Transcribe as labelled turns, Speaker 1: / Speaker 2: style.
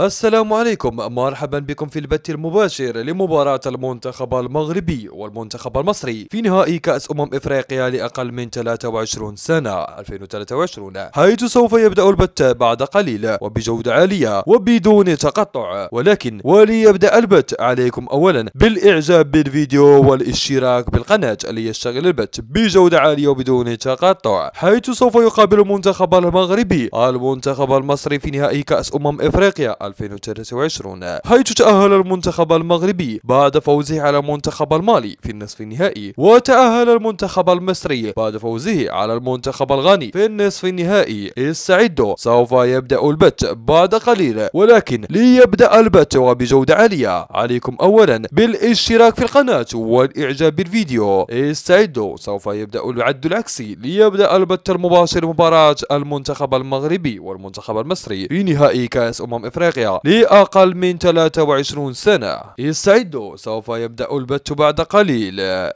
Speaker 1: السلام عليكم مرحبا بكم في البث المباشر لمباراة المنتخب المغربي والمنتخب المصري في نهائي كأس أمم إفريقيا لأقل من 23 سنة 2023 حيث سوف يبدأ البث بعد قليل وبجودة عالية وبدون تقطع ولكن وليبدأ البث عليكم أولا بالإعجاب بالفيديو والاشتراك بالقناة ليشتغل البث بجودة عالية وبدون تقطع حيث سوف يقابل المنتخب المغربي المنتخب المصري في نهائي كأس أمم إفريقيا 2023 حيث تأهل المنتخب المغربي بعد فوزه على المنتخب المالي في النصف النهائي وتأهل المنتخب المصري بعد فوزه على المنتخب الغاني في النصف النهائي استعدوا سوف يبدأ البت بعد قليل ولكن ليبدأ البت وبجودة عالية عليكم أولا بالاشتراك في القناة والإعجاب بالفيديو استعدوا سوف يبدأ العد العكسي ليبدأ البت المباشر مباراة المنتخب المغربي والمنتخب المصري في نهائي كأس أمم إفريقيا الواقع لأقل من 23 سنة استعدوا سوف يبدأ البت بعد قليل